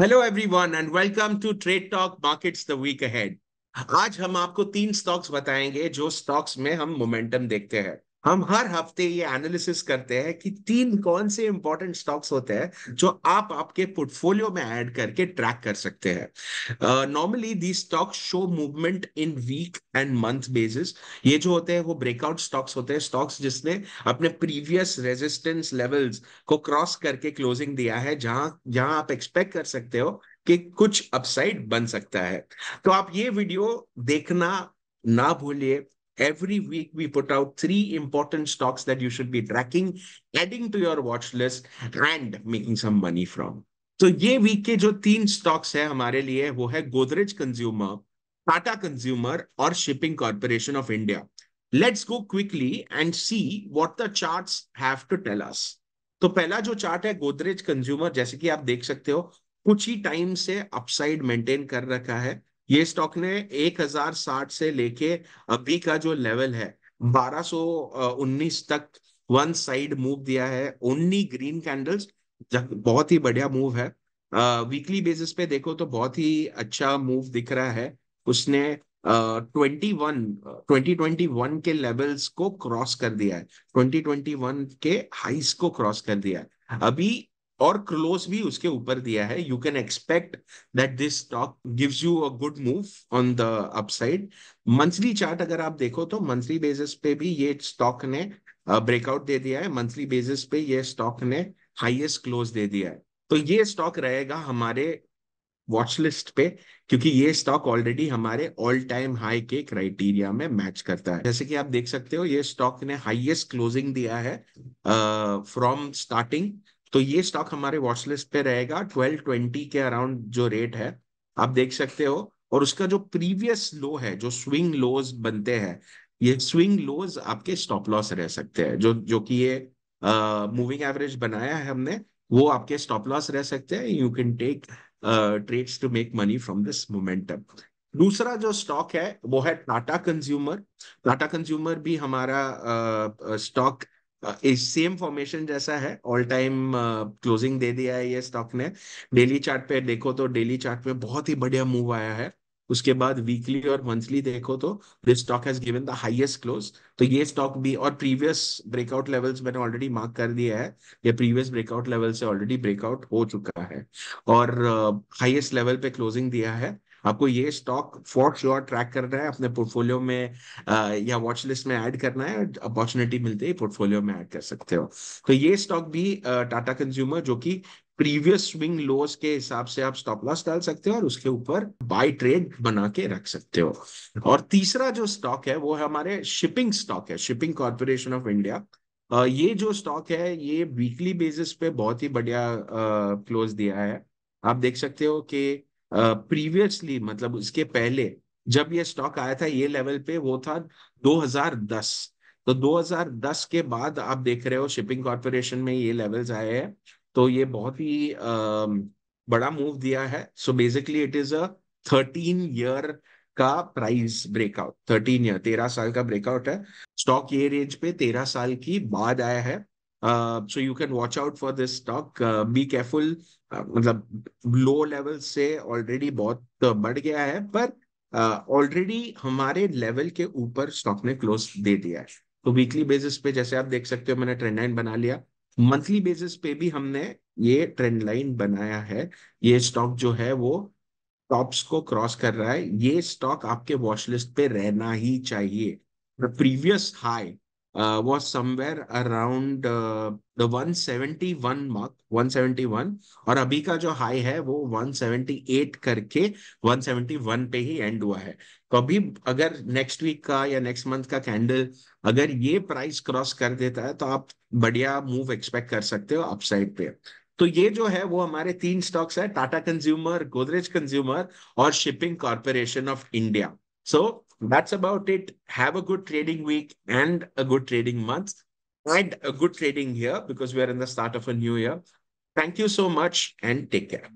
Hello everyone and welcome to trade talk markets the week ahead आज हम आपको तीन स्टॉक्स बताएंगे जो स्टॉक्स में हम मोमेंटम देखते हैं हम हर हफ्ते ये एनालिसिस करते हैं कि तीन कौन से इंपॉर्टेंट स्टॉक्स होते हैं जो आप आपके पोर्टफोलियो में ऐड करके ट्रैक कर सकते हैं normally the stocks show movement in week and month basis ये जो होते हैं वो ब्रेकआउट स्टॉक्स होते हैं स्टॉक्स जिसने अपने प्रीवियस रेजिस्टेंस लेवल्स को क्रॉस करके क्लोजिंग दिया है जहां जहां आप एक्सपेक्ट कर सकते हो कि कुछ अपसाइड बन सकता है तो आप ये वीडियो देखना ना भूलिए Every week, we put out three important stocks that you should be tracking, adding to your watch list, and making some money from. तो ये वीक के जो तीन स्टॉक्स हैं हमारे लिए वो है गोदरेज कंज्यूमर टाटा कंज्यूमर और shipping corporation of India let's go quickly and see what the charts have to tell us तो पहला जो चार्ट है गोदरेज कंज्यूमर जैसे कि आप देख सकते हो कुछ ही टाइम से अपसाइड मेंटेन कर रखा है ये स्टॉक ने 1060 से लेके अभी का जो लेवल है 1219 तक वन साइड मूव दिया है ओनली ग्रीन कैंडल्स बहुत ही बढ़िया मूव है वीकली बेसिस पे देखो तो बहुत ही अच्छा मूव दिख रहा है उसने twenty one twenty twenty one के लेवल्स को क्रॉस कर दिया है ट्वेंटी ट्वेंटी वन के हाइस को क्रॉस कर दिया है अभी और क्लोज भी उसके ऊपर दिया है you can expect that this stock gives you a good move on the upside monthly chart अगर आप देखो तो मंथली बेसिस पे भी ये स्टॉक ने ब्रेकआउट दे दिया है मंथली बेसिस पे ये स्टॉक ने हाईएस्ट क्लोज दे दिया है तो ये स्टॉक रहेगा हमारे वॉच लिस्ट पे क्योंकि ये स्टॉक ऑलरेडी हमारे ऑल टाइम हाई के क्राइटेरिया में मैच करता है जैसे कि आप देख सकते हो ये स्टॉक ने हाईएस्ट क्लोजिंग दिया है फ्रॉम uh, स्टार्टिंग तो ये स्टॉक हमारे वॉचलिस्ट पे रहेगा ट्वेल्व ट्वेंटी के अराउंड जो रेट है आप देख सकते हो और उसका जो प्रीवियस लो है जो स्विंग लोज बनते हैं ये स्विंग लोज आपके स्टॉप लॉस रह सकते हैं जो जो कि ये मूविंग एवरेज बनाया है हमने वो आपके स्टॉप लॉस रह सकते हैं you can take trades to make money from this momentum दूसरा जो स्टॉक है वो है टाटा कंज्यूमर टाटा कंज्यूमर भी हमारा stock uh, same uh, formation जैसा है ऑल टाइम क्लोजिंग दे दिया है ये स्टॉक ने डेली चार्ट पे देखो तो डेली चार्ट पे बहुत ही बढ़िया मूव आया है उसके बाद वीकली और मंथली देखो तो this stock has given the highest close तो ये स्टॉक भी और प्रीवियस ब्रेकआउट लेवल्स मैंने ऑलरेडी मार्क कर दिया है ये प्रीवियस ब्रेकआउट लेवल से ऑलरेडी ब्रेकआउट हो चुका है और हाईएस्ट uh, लेवल पे क्लोजिंग दिया है आपको ये स्टॉक फॉर श्योर ट्रैक करना है अपने पोर्टफोलियो में आ, या वॉच लिस्ट में ऐड करना है अपॉर्चुनिटी मिलते ही पोर्टफोलियो में ऐड कर सकते हो तो ये स्टॉक भी टाटा कंज्यूमर जो कि प्रीवियस स्विंग लोस के हिसाब से आप स्टॉप लॉस डाल सकते हो और उसके ऊपर बाय ट्रेड बना के रख सकते हो और तीसरा जो स्टॉक है वो है हमारे शिपिंग स्टॉक है शिपिंग कॉरपोरेशन ऑफ इंडिया ये जो स्टॉक है ये वीकली बेसिस पे बहुत ही बढ़िया क्लोज दिया है आप देख सकते हो कि प्रीवियसली uh, मतलब उसके पहले जब ये स्टॉक आया था ये लेवल पे वो था 2010 तो 2010 के बाद आप देख रहे हो शिपिंग कॉर्पोरेशन में ये लेवल्स आए हैं तो ये बहुत ही uh, बड़ा मूव दिया है so basically it is a thirteen year का प्राइस ब्रेकआउट थर्टीन ईयर तेरह साल का ब्रेकआउट है स्टॉक ये रेंज पे तेरह साल की बाद आया है so you can watch out for this stock be careful मतलब लो लेवल से ऑलरेडी बहुत uh, बढ़ गया है पर ऑलरेडी uh, हमारे लेवल के ऊपर स्टॉक ने क्लोज दे दिया है तो वीकली बेसिस पे जैसे आप देख सकते हो मैंने ट्रेंड लाइन बना लिया मंथली बेसिस पे भी हमने ये ट्रेंड लाइन बनाया है ये स्टॉक जो है वो टॉप्स को क्रॉस कर रहा है ये स्टॉक आपके वॉचलिस्ट पे रहना ही चाहिए previous high uh, was somewhere around uh, the 171 mark 171 और अभी का जो हाई है वो 178 करके 171 पे ही एंड हुआ है तो अभी अगर नेक्स्ट वीक का या नेक्स्ट मंथ का कैंडल अगर ये प्राइस क्रॉस कर देता है तो आप बढ़िया मूव एक्सपेक्ट कर सकते हो अपसाइड पे तो ये जो है वो हमारे तीन स्टॉक्स है टाटा कंज्यूमर गोदरेज कंज्यूमर और shipping corporation of India so so, That's about it. Have a good trading week and a good trading month and a good trading year because we are in the start of a new year. Thank you so much and take care.